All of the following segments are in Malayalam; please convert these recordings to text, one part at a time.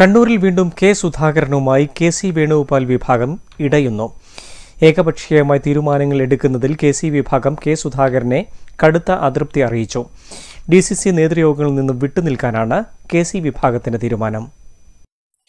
കണ്ണൂരിൽ വീണ്ടും കെ സുധാകരനുമായി കെ സി വേണുഗോപാൽ വിഭാഗം ഇടയുന്നു ഏകപക്ഷീയമായി തീരുമാനങ്ങൾ എടുക്കുന്നതിൽ കെ സി വിഭാഗം കെ സുധാകരനെ കടുത്ത അതൃപ്തി അറിയിച്ചു ഡി സി സി നേതൃയോഗങ്ങളിൽ നിന്നും വിട്ടുനിൽക്കാനാണ് കെ സി വിഭാഗത്തിന്റെ തീരുമാനം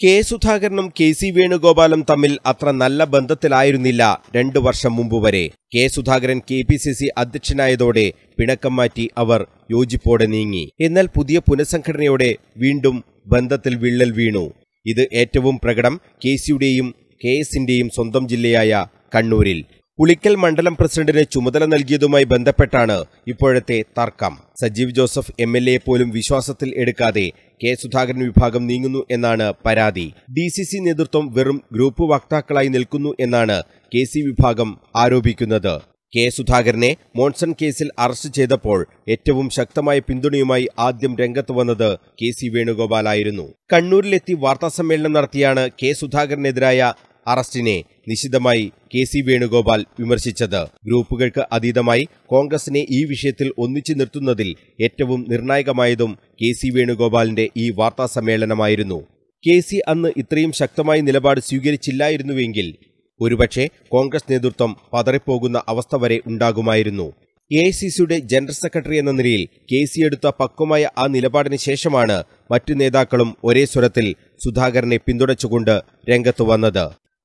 കെ സുധാകരനും കെ സി വേണുഗോപാലും തമ്മിൽ അത്ര നല്ല ബന്ധത്തിലായിരുന്നില്ല രണ്ടു വർഷം മുമ്പ് വരെ K Sudhakaran K P C C അധ്യക്ഷനായതോടെ പിണക്കം മാറ്റി അവർ യോജിപ്പോടെ നീങ്ങി എന്നാൽ പുതിയ പുനഃസംഘടനയോടെ വീണ്ടും ബന്ധത്തിൽ വിള്ളൽ വീണു ഇത് ഏറ്റവും പ്രകടം കെ സിയുടെയും കെ എസിന്റെയും സ്വന്തം ജില്ലയായ കണ്ണൂരിൽ ഉളിക്കൽ മണ്ഡലം പ്രസിഡന്റിന് ചുമതല നൽകിയതുമായി ബന്ധപ്പെട്ടാണ് ഇപ്പോഴത്തെ തർക്കം സജീവ് ജോസഫ് എം പോലും വിശ്വാസത്തിൽ എടുക്കാതെ കെ സുധാകരൻ വിഭാഗം നീങ്ങുന്നു എന്നാണ് പരാതി ഡി സി സി നേതൃത്വം വെറും ഗ്രൂപ്പ് വക്താക്കളായി നിൽക്കുന്നു എന്നാണ് കെ സി വിഭാഗം ആരോപിക്കുന്നത് കെ സുധാകരനെ മോൺസൺ കേസിൽ അറസ്റ്റ് ചെയ്തപ്പോൾ ഏറ്റവും ശക്തമായ പിന്തുണയുമായി ആദ്യം രംഗത്ത് വന്നത് കെ സി വേണുഗോപാലായിരുന്നു കണ്ണൂരിലെത്തി വാർത്താസമ്മേളനം നടത്തിയാണ് കെ സുധാകരനെതിരായ അറസ്റ്റിനെ നിശിതമായി കെ സി വേണുഗോപാൽ വിമർശിച്ചത് ഗ്രൂപ്പുകൾക്ക് അതീതമായി കോൺഗ്രസിനെ ഈ വിഷയത്തിൽ ഒന്നിച്ചു നിർത്തുന്നതിൽ ഏറ്റവും നിർണായകമായതും കെ സി വേണുഗോപാലിന്റെ ഈ വാർത്താ സമ്മേളനമായിരുന്നു കെ സി അന്ന് ഇത്രയും ശക്തമായ നിലപാട് സ്വീകരിച്ചില്ലായിരുന്നുവെങ്കിൽ ഒരുപക്ഷെ കോൺഗ്രസ് നേതൃത്വം പതറിപ്പോകുന്ന അവസ്ഥ വരെ ഉണ്ടാകുമായിരുന്നു എ ഐ സി സിയുടെ ജനറൽ സെക്രട്ടറി എന്ന നിലയിൽ കെ സി എടുത്ത പക്വമായ ആ നിലപാടിന് ശേഷമാണ് മറ്റു നേതാക്കളും ഒരേ സ്വരത്തിൽ സുധാകരനെ പിന്തുണച്ചുകൊണ്ട് രംഗത്തു വന്നത്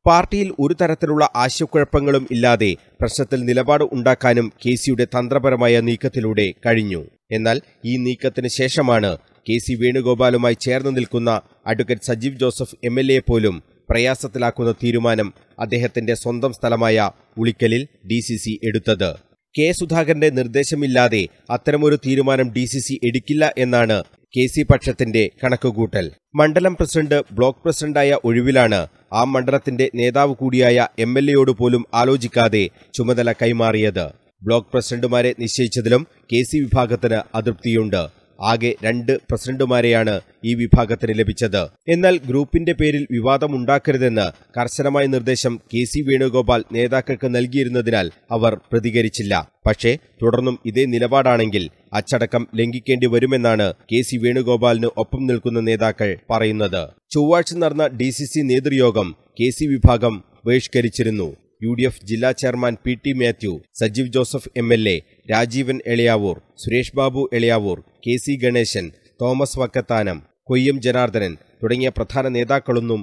പാർട്ടിയിൽ ഒരു തരത്തിലുള്ള ആശയക്കുഴപ്പങ്ങളും ഇല്ലാതെ പ്രശ്നത്തിൽ നിലപാട് ഉണ്ടാക്കാനും കെ സിയുടെ തന്ത്രപരമായ നീക്കത്തിലൂടെ കഴിഞ്ഞു എന്നാൽ ഈ നീക്കത്തിന് ശേഷമാണ് കെ സി വേണുഗോപാലുമായി ചേർന്ന് നിൽക്കുന്ന advocate Sajeev Joseph M L A പോലും പ്രയാസത്തിലാക്കുന്ന തീരുമാനം അദ്ദേഹത്തിന്റെ സ്വന്തം സ്ഥലമായ ഉളിക്കലിൽ ഡി സി സി എടുത്തത് കെ സുധാകരന്റെ നിർദ്ദേശമില്ലാതെ അത്തരമൊരു തീരുമാനം ഡി സി സി എടുക്കില്ല എന്നാണ് കെ സി പക്ഷത്തിന്റെ കണക്കുകൂട്ടൽ മണ്ഡലം പ്രസിഡന്റ് ബ്ലോക്ക് പ്രസിഡന്റായ ഒഴിവിലാണ് ആ മണ്ഡലത്തിന്റെ നേതാവ് കൂടിയായ എം എൽ എയോട് പോലും ആലോചിക്കാതെ ചുമതല കൈമാറിയത് ബ്ലോക്ക് പ്രസിഡന്റുമാരെ നിശ്ചയിച്ചതിലും കെ സി വിഭാഗത്തിന് അതൃപ്തിയുണ്ട് ആകെ രണ്ട് പ്രസിഡന്റുമാരെയാണ് ഈ വിഭാഗത്തിന് ലഭിച്ചത് എന്നാൽ ഗ്രൂപ്പിന്റെ പേരിൽ വിവാദമുണ്ടാക്കരുതെന്ന് കർശനമായ നിർദ്ദേശം കെ സി വേണുഗോപാൽ നേതാക്കൾക്ക് നൽകിയിരുന്നതിനാൽ അവർ പ്രതികരിച്ചില്ല പക്ഷേ തുടർന്നും ഇതേ നിലപാടാണെങ്കിൽ അച്ചടക്കം ലംഘിക്കേണ്ടി വരുമെന്നാണ് കെ സി വേണുഗോപാലിന് ഒപ്പം നിൽക്കുന്ന നേതാക്കൾ പറയുന്നത് ചൊവ്വാഴ്ച നടന്ന ഡി സി സി നേതൃയോഗം കെ സി വിഭാഗം ബഹിഷ്കരിച്ചിരുന്നു യു ഡി എഫ് ജില്ലാ chairman P T Mathew Sajeev Joseph M L A Rajeevan Eliyavoor Suresh Babu Eliyavoor K C Ganesan Thomas Vakkathanam Koyyam Janardhanan തുടങ്ങിയ പ്രധാന നേതാക്കളൊന്നും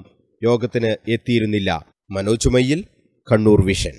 യോഗത്തിന് എത്തിയിരുന്നില്ല മനോജ് മയ്യിൽ കണ്ണൂർ വിഷൻ